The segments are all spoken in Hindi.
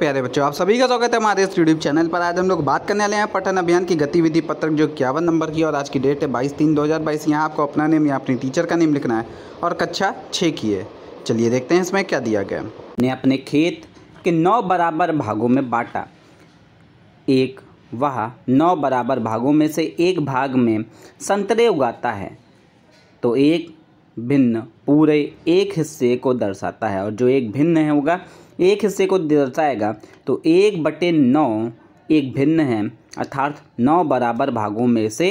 प्यारे बच्चों आप सभी का स्वागत है हमारे इस यूट्यूब चैनल पर आज हम लोग बात करने वाले हैं पठन अभियान की गतिविधि पत्रक जो इक्यावन नंबर की और आज की डेट है बाईस तीन दो हज़ार बाईस यहाँ आपको अपना नेम या अपनी टीचर का नेम लिखना है और कक्षा छः की है चलिए देखते हैं इसमें क्या दिया गया ने अपने खेत के नौ बराबर भागों में बाँटा एक वह नौ बराबर भागों में से एक भाग में संतरे उगाता है तो एक भिन्न पूरे एक हिस्से को दर्शाता है और जो एक भिन्न है होगा एक हिस्से को दर्शाएगा तो एक बटे नौ एक भिन्न है अर्थात नौ बराबर भागों में से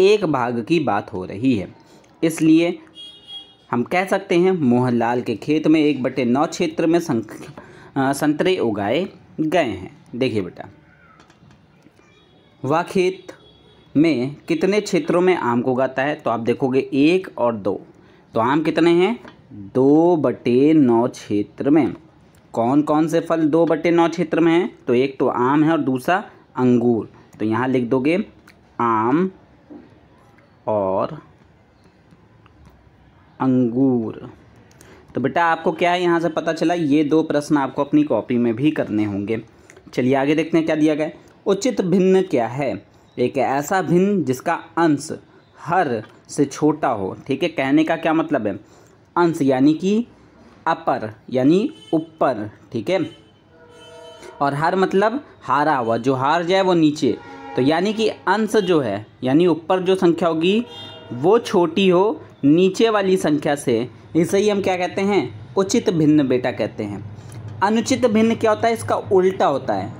एक भाग की बात हो रही है इसलिए हम कह सकते हैं मोहनलाल के खेत में एक बटे नौ क्षेत्र में संतरे उगाए गए हैं देखिए बेटा वह खेत में कितने क्षेत्रों में आम को उगाता है तो आप देखोगे एक और दो तो आम कितने हैं दो बटे नौ क्षेत्र में कौन कौन से फल दो बटे नौ क्षेत्र में हैं तो एक तो आम है और दूसरा अंगूर तो यहाँ लिख दोगे आम और अंगूर तो बेटा आपको क्या है यहाँ से पता चला ये दो प्रश्न आपको अपनी कॉपी में भी करने होंगे चलिए आगे देखते हैं क्या दिया गया उचित भिन्न क्या है एक ऐसा भिन्न जिसका अंश हर से छोटा हो ठीक है कहने का क्या मतलब है अंश यानी कि अपर यानी ऊपर ठीक है और हर मतलब हारा हुआ जो हार जाए वो नीचे तो यानी कि अंश जो है यानी ऊपर जो संख्या होगी वो छोटी हो नीचे वाली संख्या से इसे ही हम क्या कहते हैं उचित भिन्न बेटा कहते हैं अनुचित भिन्न क्या होता है इसका उल्टा होता है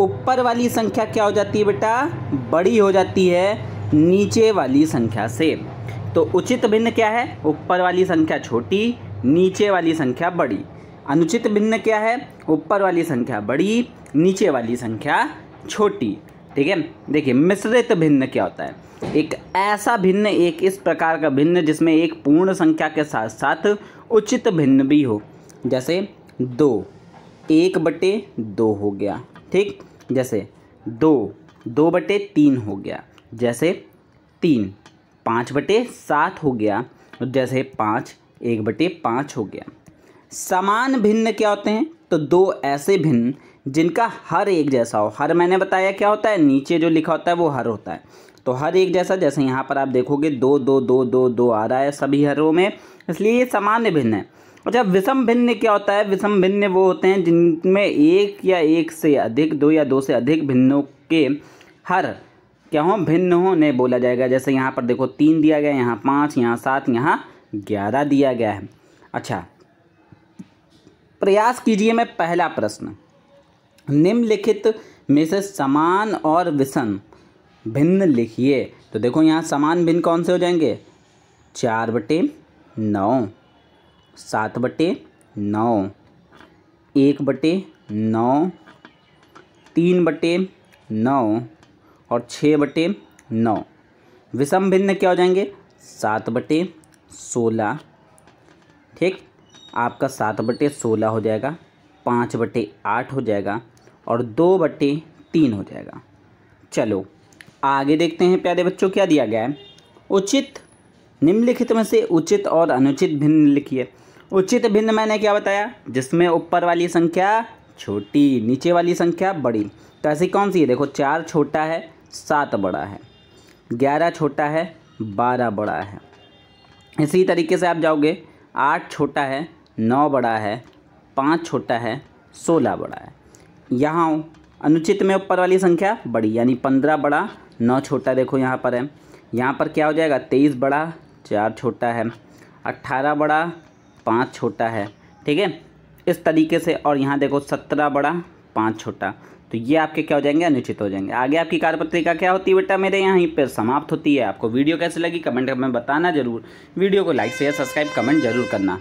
ऊपर वाली संख्या क्या हो जाती है बेटा बड़ी हो जाती है नीचे वाली संख्या से तो उचित भिन्न क्या है ऊपर वाली संख्या छोटी नीचे वाली संख्या बड़ी अनुचित भिन्न क्या है ऊपर वाली संख्या बड़ी नीचे वाली संख्या छोटी ठीक है देखिए मिश्रित भिन्न क्या होता है एक ऐसा भिन्न एक इस प्रकार का भिन्न जिसमें एक पूर्ण संख्या के साथ साथ उचित भिन्न भी हो जैसे दो एक बटे दो हो गया ठीक जैसे दो दो बटे तीन हो गया जैसे तीन पाँच बटे सात हो गया जैसे पाँच एक बटे पाँच हो गया समान भिन्न क्या होते हैं तो दो ऐसे भिन्न जिनका हर एक जैसा हो हर मैंने बताया क्या होता है नीचे जो लिखा होता है वो हर होता है तो हर एक जैसा जैसे यहाँ पर आप देखोगे दो दो दो दो दो आ रहा है सभी हरों में इसलिए ये सामान्य भिन्न है अच्छा विषम भिन्न क्या होता है विषम भिन्न वो होते हैं जिनमें एक या एक से अधिक दो या दो से अधिक भिन्नों के हर क्या हों भिन्न होने बोला जाएगा जैसे यहाँ पर देखो तीन दिया गया यहाँ पाँच यहाँ सात यहाँ ग्यारह दिया गया है अच्छा प्रयास कीजिए मैं पहला प्रश्न निम्नलिखित में से समान और विषम भिन्न लिखिए तो देखो यहाँ समान भिन्न कौन से हो जाएंगे चार बटे नौ सात बटे नौ एक बटे नौ तीन बटे नौ और छः बटे नौ विषम भिन्न क्या हो जाएंगे सात बटे सोलह ठीक आपका सात बटे सोलह हो जाएगा पाँच बटे आठ हो जाएगा और दो बटे तीन हो जाएगा चलो आगे देखते हैं प्यारे बच्चों क्या दिया गया है उचित निम्नलिखित में से उचित और अनुचित भिन्न लिखिए उचित भिन्न मैंने क्या बताया जिसमें ऊपर वाली संख्या छोटी नीचे वाली संख्या बड़ी तो ऐसी कौन सी है देखो चार छोटा है सात बड़ा है ग्यारह छोटा है बारह बड़ा है इसी तरीके से आप जाओगे आठ छोटा है नौ बड़ा है पाँच छोटा है सोलह बड़ा है यहाँ अनुचित में ऊपर वाली संख्या बड़ी यानी पंद्रह बड़ा नौ छोटा देखो यहाँ पर है यहाँ पर क्या हो जाएगा तेईस बड़ा चार छोटा है अट्ठारह बड़ा पाँच छोटा है ठीक है इस तरीके से और यहाँ देखो सत्रह बड़ा पाँच छोटा तो ये आपके क्या हो जाएंगे अनुचित हो जाएंगे आगे आपकी कार्यपत्रिका क्या होती है बेटा मेरे यहाँ पर समाप्त होती है आपको वीडियो कैसे लगी कमेंट में बताना जरूर वीडियो को लाइक शेयर सब्सक्राइब कमेंट जरूर करना